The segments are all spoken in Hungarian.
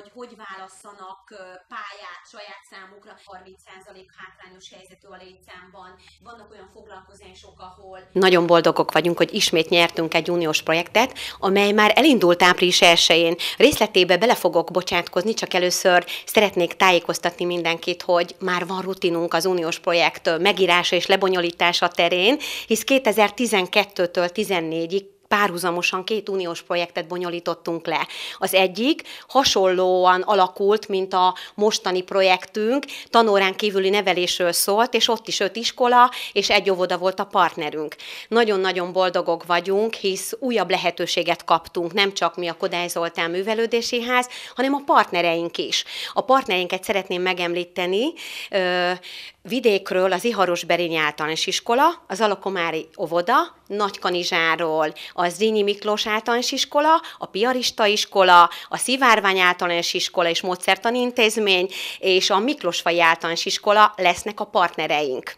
hogy hogy válasszanak pályát saját számukra. 30% hátrányos helyzetű a létszámban. Vannak olyan foglalkozások, ahol... Nagyon boldogok vagyunk, hogy ismét nyertünk egy uniós projektet, amely már elindult április 1-én. Részletébe bele fogok bocsátkozni, csak először szeretnék tájékoztatni mindenkit, hogy már van rutinunk az uniós projekt megírása és lebonyolítása terén, hisz 2012-től 14-ig párhuzamosan két uniós projektet bonyolítottunk le. Az egyik hasonlóan alakult, mint a mostani projektünk, tanórán kívüli nevelésről szólt, és ott is öt iskola és egy óvoda volt a partnerünk. Nagyon-nagyon boldogok vagyunk, hisz újabb lehetőséget kaptunk, nem csak mi a Kodály Zoltán Művelődési Ház, hanem a partnereink is. A partnereinket szeretném megemlíteni, vidékről az Iharos Berény általános iskola, az Alakomári óvoda, Nagykanizsáról a Zrínyi Miklós általános iskola, a Piarista iskola, a Szivárvány általános iskola és módszertani intézmény, és a Miklósfai általános iskola lesznek a partnereink.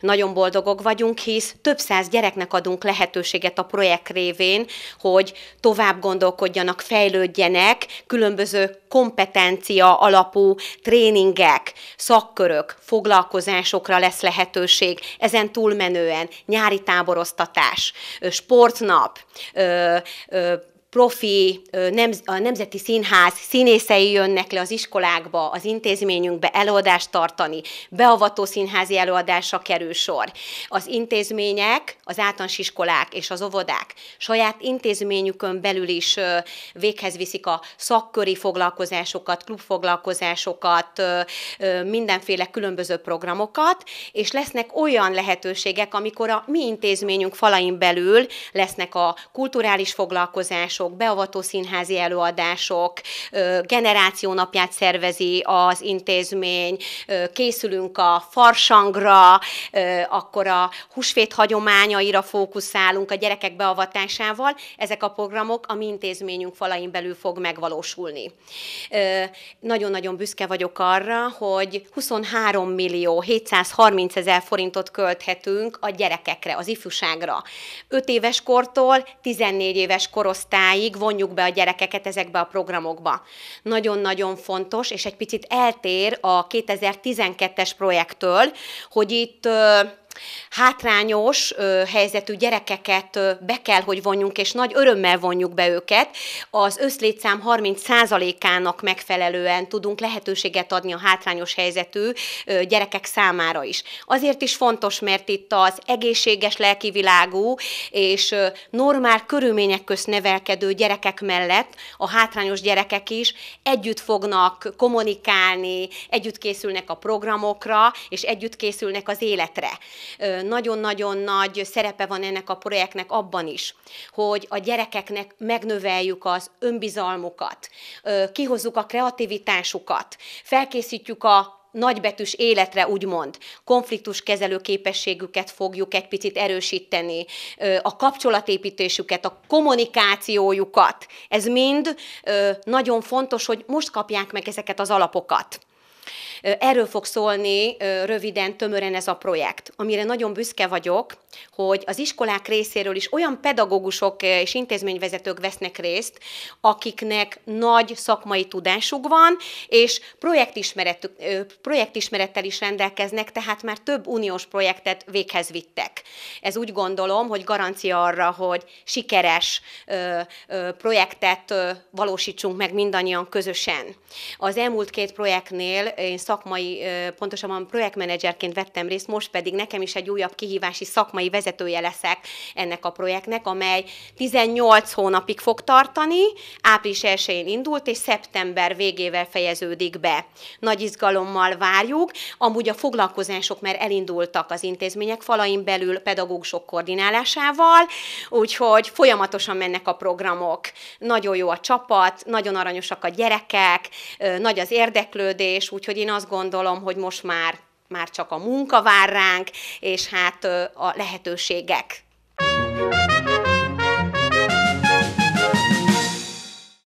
Nagyon boldogok vagyunk, hisz több száz gyereknek adunk lehetőséget a projekt révén, hogy tovább gondolkodjanak, fejlődjenek, különböző kompetencia alapú tréningek, szakkörök, foglalkozásokra lesz lehetőség, ezen túlmenően nyári táboroztatás, sportnap, uh, profi, a Nemzeti Színház színészei jönnek le az iskolákba, az intézményünkbe előadást tartani, beavató színházi előadásra kerül sor. Az intézmények, az általános iskolák és az óvodák saját intézményükön belül is véghez viszik a szakköri foglalkozásokat, klubfoglalkozásokat, mindenféle különböző programokat, és lesznek olyan lehetőségek, amikor a mi intézményünk falain belül lesznek a kulturális foglalkozások előadások, beavató színházi előadások, generációnapját szervezi az intézmény, készülünk a farsangra, akkor a húsvét hagyományaira fókuszálunk a gyerekek beavatásával. Ezek a programok a mi intézményünk falain belül fog megvalósulni. Nagyon-nagyon büszke vagyok arra, hogy 23 millió 730 ezer forintot költhetünk a gyerekekre, az ifjúságra. 5 éves kortól 14 éves korosztály óráig vonjuk be a gyerekeket ezekbe a programokba. Nagyon-nagyon fontos, és egy picit eltér a 2012-es projektől, hogy itt hátrányos ö, helyzetű gyerekeket ö, be kell, hogy vonjunk, és nagy örömmel vonjuk be őket. Az összlétszám 30%-ának megfelelően tudunk lehetőséget adni a hátrányos helyzetű ö, gyerekek számára is. Azért is fontos, mert itt az egészséges lelkivilágú és ö, normál körülmények közt nevelkedő gyerekek mellett a hátrányos gyerekek is együtt fognak kommunikálni, együtt készülnek a programokra, és együtt készülnek az életre nagyon-nagyon nagy szerepe van ennek a projektnek abban is, hogy a gyerekeknek megnöveljük az önbizalmukat, kihozzuk a kreativitásukat, felkészítjük a nagybetűs életre, úgymond, konfliktuskezelő képességüket fogjuk egy picit erősíteni, a kapcsolatépítésüket, a kommunikációjukat. Ez mind nagyon fontos, hogy most kapják meg ezeket az alapokat. Erről fog szólni röviden, tömören ez a projekt, amire nagyon büszke vagyok, hogy az iskolák részéről is olyan pedagógusok és intézményvezetők vesznek részt, akiknek nagy szakmai tudásuk van, és projektismeret, projektismerettel is rendelkeznek, tehát már több uniós projektet véghez vittek. Ez úgy gondolom, hogy garancia arra, hogy sikeres projektet valósítsunk meg mindannyian közösen. Az elmúlt két projektnél én szakmai, pontosabban projektmenedzserként vettem részt, most pedig nekem is egy újabb kihívási szakmai vezetője leszek ennek a projektnek, amely 18 hónapig fog tartani, április 1-én indult, és szeptember végével fejeződik be. Nagy izgalommal várjuk. Amúgy a foglalkozások már elindultak az intézmények falain belül pedagógusok koordinálásával, úgyhogy folyamatosan mennek a programok. Nagyon jó a csapat, nagyon aranyosak a gyerekek, nagy az érdeklődés, úgyhogy én azt gondolom, hogy most már, már csak a munka vár ránk, és hát a lehetőségek. Thank you.